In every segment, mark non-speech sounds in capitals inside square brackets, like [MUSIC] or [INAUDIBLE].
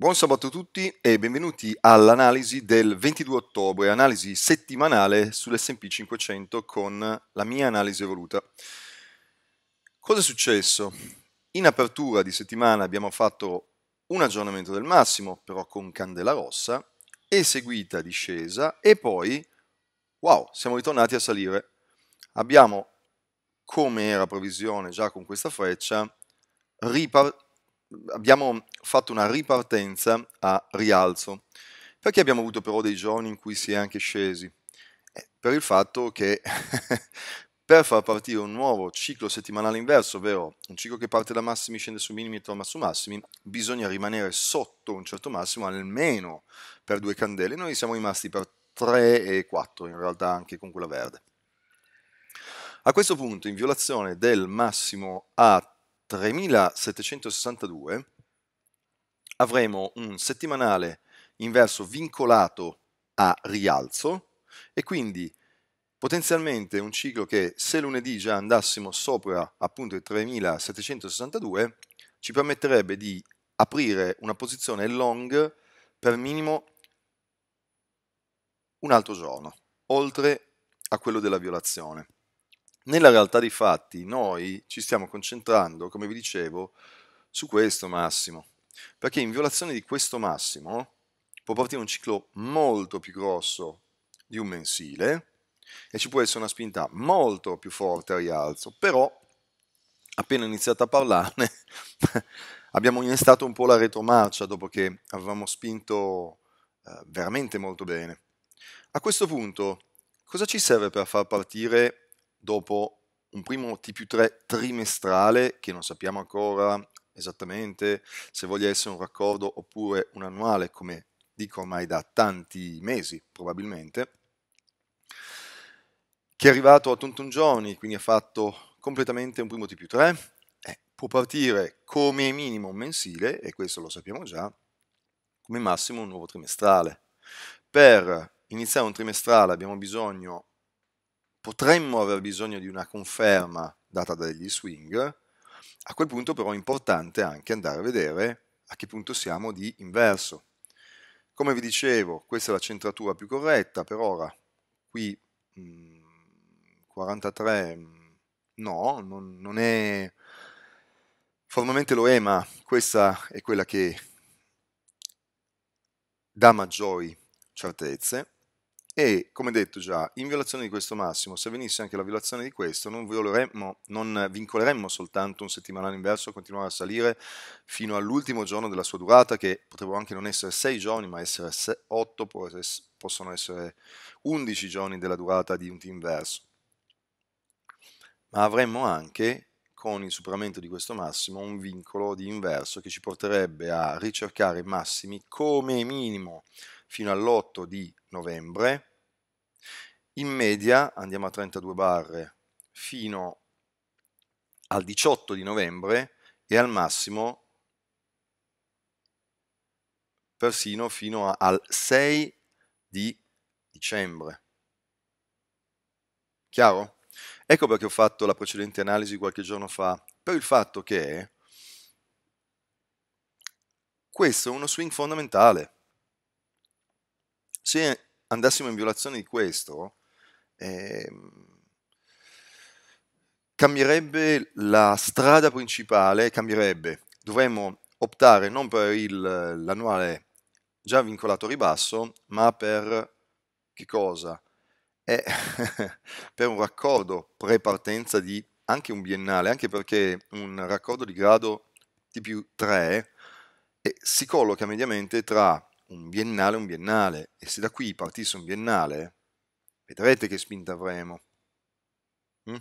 Buon sabato a tutti e benvenuti all'analisi del 22 ottobre, analisi settimanale sull'SP 500 con la mia analisi evoluta. Cosa è successo? In apertura di settimana abbiamo fatto un aggiornamento del massimo, però con candela rossa, e seguita discesa, e poi, wow, siamo ritornati a salire. Abbiamo, come era previsione già con questa freccia, ripartito abbiamo fatto una ripartenza a rialzo, perché abbiamo avuto però dei giorni in cui si è anche scesi? Eh, per il fatto che [LAUGHS] per far partire un nuovo ciclo settimanale inverso, ovvero un ciclo che parte da massimi, scende su minimi e torna su massimi, bisogna rimanere sotto un certo massimo almeno per due candele. Noi siamo rimasti per 3 e 4 in realtà anche con quella verde. A questo punto, in violazione del massimo a 3762 avremo un settimanale inverso vincolato a rialzo e quindi potenzialmente un ciclo che se lunedì già andassimo sopra appunto i 3762 ci permetterebbe di aprire una posizione long per minimo un altro giorno, oltre a quello della violazione. Nella realtà dei fatti noi ci stiamo concentrando, come vi dicevo, su questo massimo, perché in violazione di questo massimo può partire un ciclo molto più grosso di un mensile e ci può essere una spinta molto più forte al rialzo, però appena iniziato a parlarne [LAUGHS] abbiamo innestato un po' la retromarcia dopo che avevamo spinto eh, veramente molto bene. A questo punto cosa ci serve per far partire dopo un primo T3 trimestrale che non sappiamo ancora esattamente se voglia essere un raccordo oppure un annuale, come dico ormai da tanti mesi probabilmente, che è arrivato a Tonton giorni quindi ha fatto completamente un primo T3, eh, può partire come minimo un mensile, e questo lo sappiamo già, come massimo un nuovo trimestrale. Per iniziare un trimestrale abbiamo bisogno potremmo aver bisogno di una conferma data dagli swing, a quel punto però è importante anche andare a vedere a che punto siamo di inverso. Come vi dicevo, questa è la centratura più corretta per ora, qui mh, 43 mh, no, non, non è... Formalmente lo è, ma questa è quella che dà maggiori certezze e come detto già, in violazione di questo massimo, se venisse anche la violazione di questo, non, non vincoleremmo soltanto un settimanale inverso a continuare a salire fino all'ultimo giorno della sua durata, che potrebbero anche non essere 6 giorni, ma essere 8, possono essere 11 giorni della durata di un T inverso. Ma avremmo anche, con il superamento di questo massimo, un vincolo di inverso che ci porterebbe a ricercare massimi come minimo fino all'8 di novembre, in media andiamo a 32 barre fino al 18 di novembre e al massimo persino fino al 6 di dicembre. Chiaro? Ecco perché ho fatto la precedente analisi qualche giorno fa, per il fatto che questo è uno swing fondamentale. Se andassimo in violazione di questo, Ehm, cambierebbe la strada principale, cambierebbe, dovremmo optare non per il, l'annuale già vincolato ribasso, ma per che cosa? Eh, [LAUGHS] per un raccordo pre-partenza di anche un biennale, anche perché un raccordo di grado di più 3 eh, si colloca mediamente tra un biennale e un biennale, e se da qui partisse un biennale, Vedrete che spinta avremo. Mm?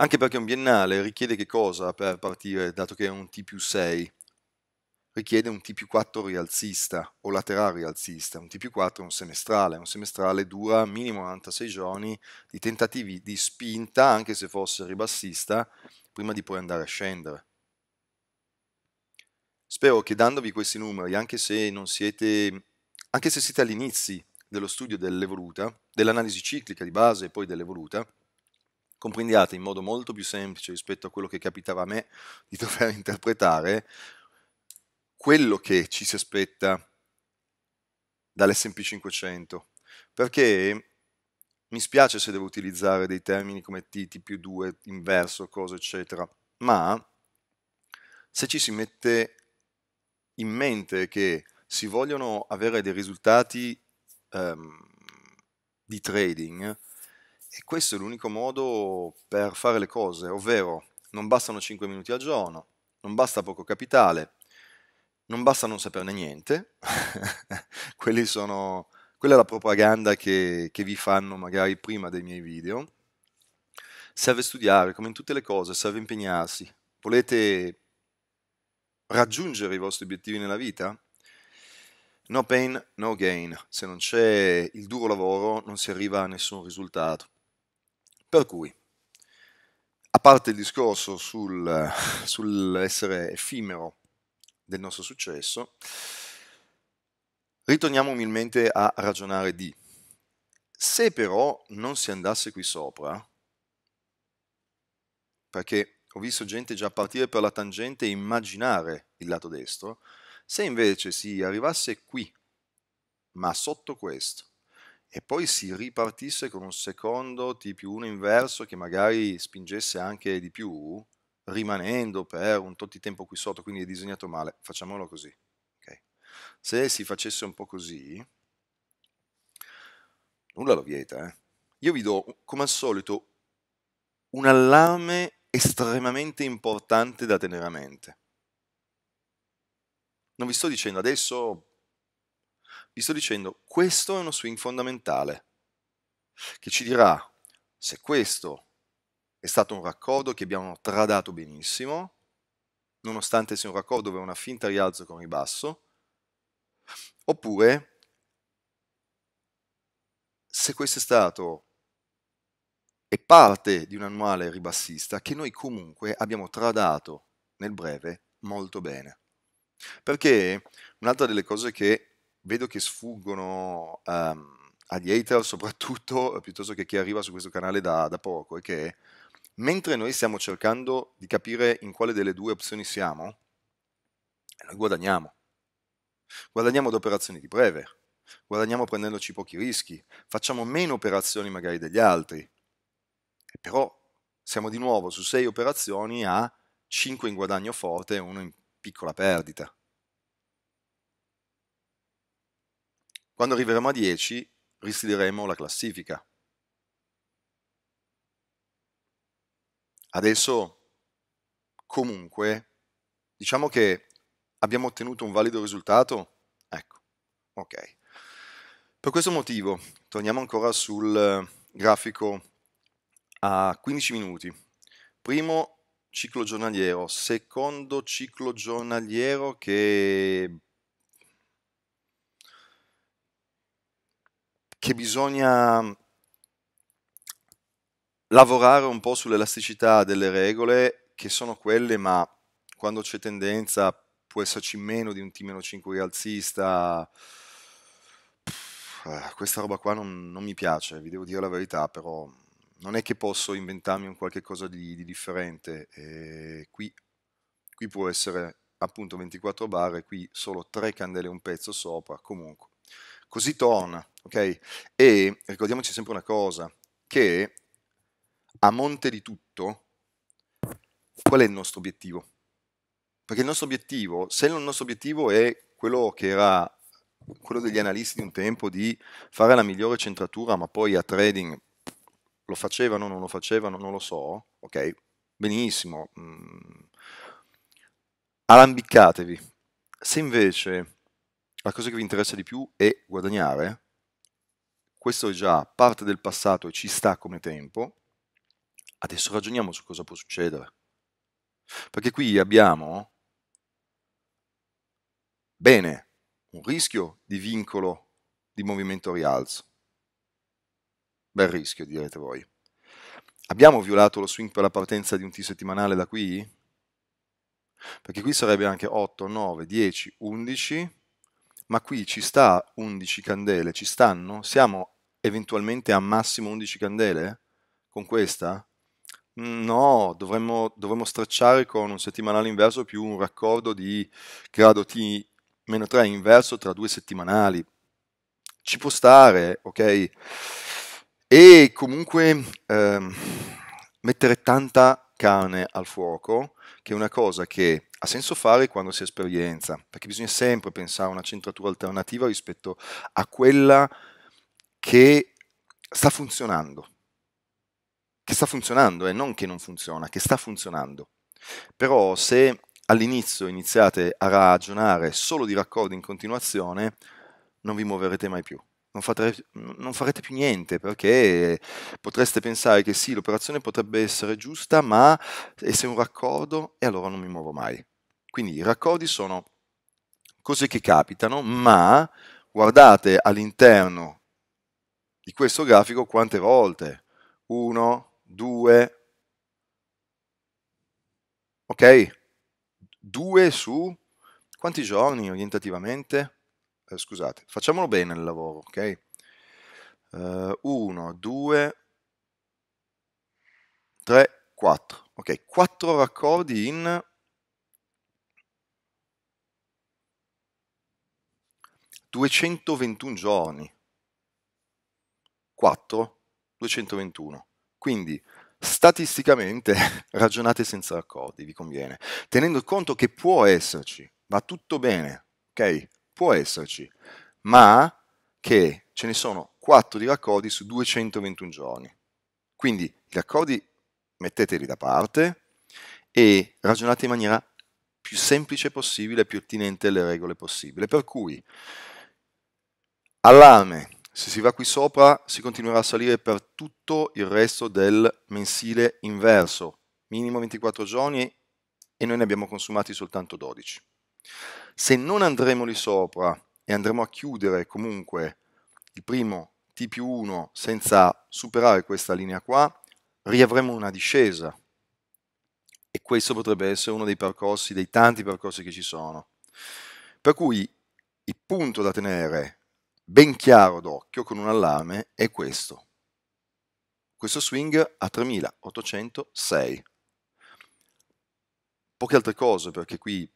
Anche perché un biennale richiede che cosa per partire, dato che è un T più 6? Richiede un T più 4 rialzista o laterale rialzista. Un T più 4 è un semestrale. Un semestrale dura minimo 96 giorni di tentativi di spinta, anche se fosse ribassista, prima di poi andare a scendere. Spero che dandovi questi numeri, anche se, siete, anche se siete all'inizio dello studio dell'evoluta, dell'analisi ciclica di base e poi dell'evoluta, comprendiate in modo molto più semplice rispetto a quello che capitava a me di [LAUGHS] dover interpretare, quello che ci si aspetta dall'SP 500. Perché mi spiace se devo utilizzare dei termini come T, più 2, inverso, cosa, eccetera, ma se ci si mette in mente che si vogliono avere dei risultati um, di trading e questo è l'unico modo per fare le cose, ovvero non bastano 5 minuti al giorno, non basta poco capitale, non basta non saperne niente, [LAUGHS] sono, quella è la propaganda che, che vi fanno magari prima dei miei video. Serve studiare, come in tutte le cose, serve impegnarsi. Volete raggiungere i vostri obiettivi nella vita? No pain, no gain. Se non c'è il duro lavoro non si arriva a nessun risultato. Per cui, a parte il discorso sul, sull'essere effimero del nostro successo, ritorniamo umilmente a ragionare di se però non si andasse qui sopra, perché ho visto gente già partire per la tangente e immaginare il lato destro, se invece si arrivasse qui, ma sotto questo, e poi si ripartisse con un secondo T più 1 inverso che magari spingesse anche di più, rimanendo per un tot di tempo qui sotto, quindi è disegnato male, facciamolo così. Okay. Se si facesse un po' così, nulla lo vieta. Eh. Io vi do, come al solito, un allarme estremamente importante da tenere a mente. Non vi sto dicendo adesso, vi sto dicendo questo è uno swing fondamentale che ci dirà se questo è stato un raccordo che abbiamo tradato benissimo, nonostante sia un raccordo dove una finta rialzo con ribasso, oppure se questo è stato è parte di un annuale ribassista che noi comunque abbiamo tradato nel breve molto bene. Perché un'altra delle cose che vedo che sfuggono um, agli hater, soprattutto [LAUGHS] piuttosto che chi arriva su questo canale da, da poco, è che mentre noi stiamo cercando di capire in quale delle due opzioni siamo, noi guadagniamo. Guadagniamo ad operazioni di breve, guadagniamo prendendoci pochi rischi, facciamo meno operazioni magari degli altri, però siamo di nuovo su sei operazioni a 5 in guadagno forte e 1 in piccola perdita. Quando arriveremo a 10 ristileremo la classifica. Adesso, comunque, diciamo che abbiamo ottenuto un valido risultato? Ecco, ok. Per questo motivo, torniamo ancora sul eh, grafico a 15 minuti. Primo, ciclo giornaliero, secondo ciclo giornaliero che, che bisogna lavorare un po' sull'elasticità delle regole che sono quelle, ma quando c'è tendenza può esserci meno di un T-5 rialzista. Pff, eh, questa roba qua non, non mi piace, vi devo dire la verità, però non è che posso inventarmi un qualche cosa di, di differente, eh, qui, qui può essere appunto 24 barre, qui solo tre candele un pezzo sopra, comunque. Così torna, ok? E ricordiamoci sempre una cosa, che a monte di tutto, qual è il nostro obiettivo? Perché il nostro obiettivo, se il nostro obiettivo è quello che era quello degli analisti di un tempo di fare la migliore centratura, ma poi a trading lo facevano, non lo facevano, non lo so, ok? Benissimo, mm. alambiccatevi. Se invece la cosa che vi interessa di più è guadagnare, questo è già parte del passato e ci sta come tempo, adesso ragioniamo su cosa può succedere. Perché qui abbiamo, bene, un rischio di vincolo di movimento rialzo Bel rischio, direte voi. Abbiamo violato lo swing per la partenza di un T settimanale da qui? Perché qui sarebbe anche 8, 9, 10, 11, ma qui ci sta 11 candele, ci stanno? Siamo eventualmente a massimo 11 candele con questa? No, dovremmo, dovremmo stracciare con un settimanale inverso più un raccordo di grado T meno 3 inverso tra due settimanali. Ci può stare, ok? e comunque ehm, mettere tanta carne al fuoco, che è una cosa che ha senso fare quando si ha esperienza, perché bisogna sempre pensare a una centratura alternativa rispetto a quella che sta funzionando, che sta funzionando e eh, non che non funziona, che sta funzionando. Però se all'inizio iniziate a ragionare solo di raccordi in continuazione, non vi muoverete mai più non, fate, non farete più niente perché potreste pensare che sì, l'operazione potrebbe essere giusta, ma e se un raccordo e allora non mi muovo mai. Quindi i raccordi sono cose che capitano, ma guardate all'interno di questo grafico quante volte. 1, 2, ok? 2 su quanti giorni orientativamente? eh, scusate, facciamolo bene il lavoro, ok? 1, 2, 3, 4. Ok, 4 raccordi in 221 giorni. 4, 221. Quindi statisticamente [LAUGHS] ragionate senza raccordi, vi conviene, tenendo conto che può esserci, va tutto bene, ok? può esserci, ma che ce ne sono 4 di raccordi su 221 giorni. Quindi i raccordi metteteli da parte e ragionate in maniera più semplice possibile, più attinente alle regole possibile. Per cui, allarme, se si va qui sopra si continuerà a salire per tutto il resto del mensile inverso, minimo 24 giorni e noi ne abbiamo consumati soltanto 12. Se non andremo lì sopra e andremo a chiudere comunque il primo T più 1 senza superare questa linea qua, riavremo una discesa. E questo potrebbe essere uno dei percorsi, dei tanti percorsi che ci sono. Per cui il punto da tenere ben chiaro d'occhio con un allarme è questo. Questo swing a 3806. Poche altre cose perché qui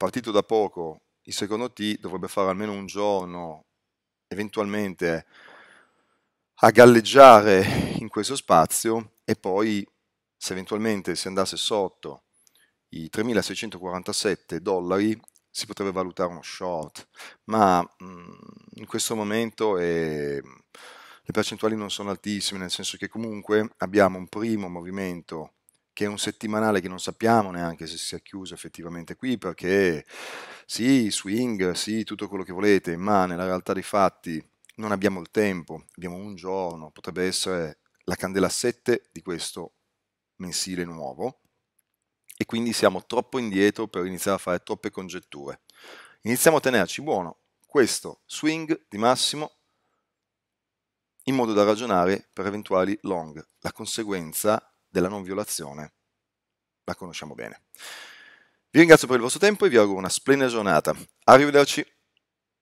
partito da poco il secondo T, dovrebbe fare almeno un giorno, eventualmente a galleggiare in questo spazio e poi se eventualmente si andasse sotto i 3.647 dollari si potrebbe valutare uno short, ma mm, in questo momento è... Eh, le percentuali non sono altissime, nel senso che comunque abbiamo un primo movimento che è un settimanale che non sappiamo neanche se si è chiuso effettivamente qui, perché sì, swing, sì, tutto quello che volete, ma nella realtà dei fatti non abbiamo il tempo, abbiamo un giorno, potrebbe essere la candela 7 di questo mensile nuovo e quindi siamo troppo indietro per iniziare a fare troppe congetture. Iniziamo a tenerci buono questo swing di massimo in modo da ragionare per eventuali long. La conseguenza della non violazione la conosciamo bene. Vi ringrazio per il vostro tempo e vi auguro una splendida giornata. Arrivederci.